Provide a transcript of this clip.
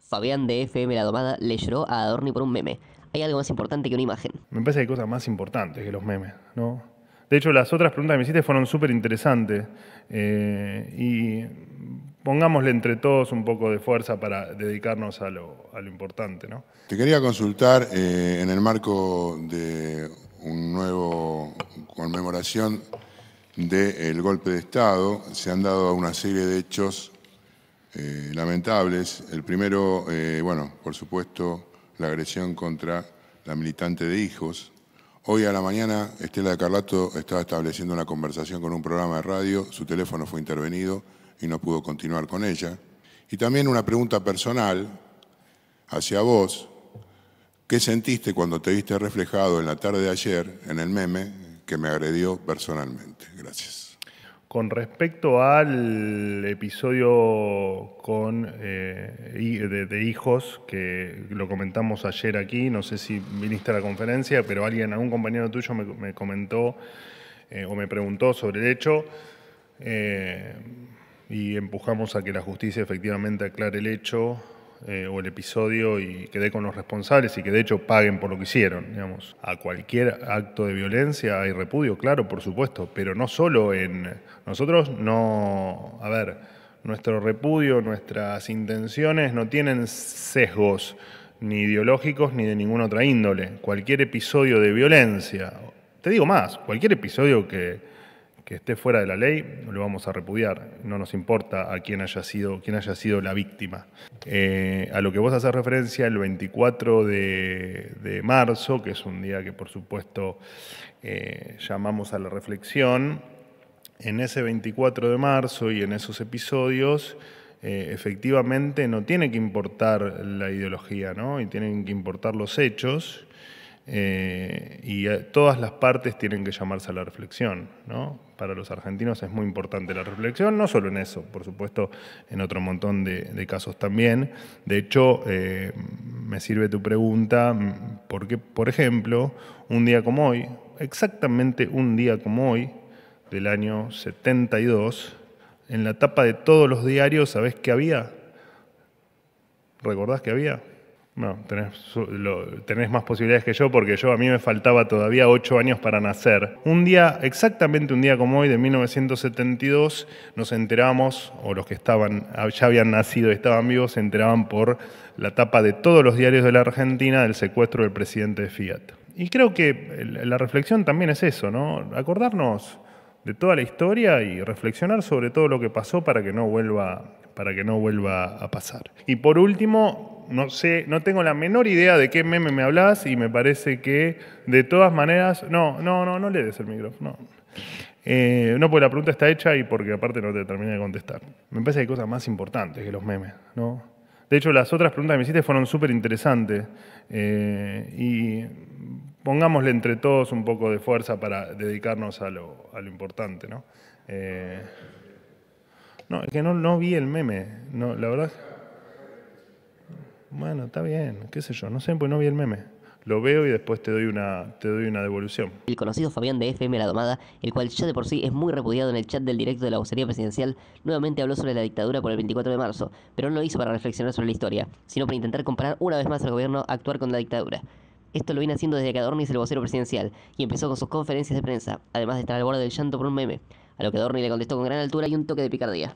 Fabián de FM La Domada le lloró a Adorni por un meme. Hay algo más importante que una imagen. Me parece que hay cosas más importantes que los memes, ¿no? De hecho, las otras preguntas que me hiciste fueron súper interesantes. Eh, y pongámosle entre todos un poco de fuerza para dedicarnos a lo, importante, ¿no? Te quería consultar eh, en el marco de un nuevo conmemoración del eh, golpe de Estado se han dado una serie de hechos eh, lamentables. El primero, eh, bueno, por supuesto, la agresión contra la militante de hijos. Hoy a la mañana, Estela de Carlato estaba estableciendo una conversación con un programa de radio, su teléfono fue intervenido y no pudo continuar con ella. Y también una pregunta personal hacia vos. ¿Qué sentiste cuando te viste reflejado en la tarde de ayer en el meme, que me agredió personalmente. Gracias. Con respecto al episodio con, eh, de, hijos, que lo comentamos ayer aquí, no sé si viniste a la conferencia, pero alguien, algún compañero tuyo me, comentó eh, o me preguntó sobre el hecho eh, y empujamos a que la justicia efectivamente aclare el hecho eh, o el episodio y quedé con los responsables y que de hecho paguen por lo que hicieron. Digamos. A cualquier acto de violencia hay repudio, claro, por supuesto, pero no solo en... Nosotros no... A ver, nuestro repudio, nuestras intenciones no tienen sesgos ni ideológicos ni de ninguna otra índole. Cualquier episodio de violencia, te digo más, cualquier episodio que que esté fuera de la ley, lo vamos a repudiar. No nos importa a quién haya sido, quién haya sido la víctima. Eh, a lo que vos haces referencia, el 24 de, marzo, que es un día que por supuesto eh, llamamos a la reflexión, en ese 24 de marzo y en esos episodios, eh, efectivamente no tiene que importar la ideología, ¿no? Y tienen que importar los hechos. Eh, y eh, todas las partes tienen que llamarse a la reflexión. ¿no? Para los argentinos es muy importante la reflexión, no solo en eso, por supuesto, en otro montón de, casos también. De hecho, eh, me sirve tu pregunta mm, porque, por ejemplo, un día como hoy, exactamente un día como hoy, del año 72, en la tapa de todos los diarios, ¿sabés qué había? ¿Recordás qué había? No, tenés, más posibilidades que yo porque yo a mí me faltaba todavía ocho años para nacer. Un día, exactamente un día como hoy, de 1972, nos enteramos, o los que estaban, ya habían nacido y estaban vivos, se enteraban por la tapa de todos los diarios de la Argentina del secuestro del presidente de Fiat. Y creo que la reflexión también es eso, ¿no? Acordarnos de toda la historia y reflexionar sobre todo lo que pasó para que no vuelva para que no vuelva a pasar. Y por último, no sé, no tengo la menor idea de qué meme me hablas y me parece que de todas maneras, no, no, no, no le des el micrófono. Eh, no, porque la pregunta está hecha y porque aparte no te termina de contestar. Me parece que hay cosas más importantes que los memes, ¿no? De hecho, las otras preguntas que me hiciste fueron súper interesantes eh, y pongámosle entre todos un poco de fuerza para dedicarnos a lo, importante, ¿no? Eh, no, es que no, no vi el meme. No, la verdad. Bueno, está bien, qué sé yo, no sé, pues no vi el meme. Lo veo y después te doy una, te doy una devolución. El conocido Fabián de FM La Domada, el cual ya de por sí es muy repudiado en el chat del directo de la vocería presidencial, nuevamente habló sobre la dictadura por el 24 de marzo, pero no lo hizo para reflexionar sobre la historia, sino para intentar comparar una vez más al gobierno actuar con la dictadura. Esto lo viene haciendo desde que Adorni es el vocero presidencial y empezó con sus conferencias de prensa, además de estar al borde del llanto por un meme a lo que Dorney le contestó con gran altura y un toque de picardía.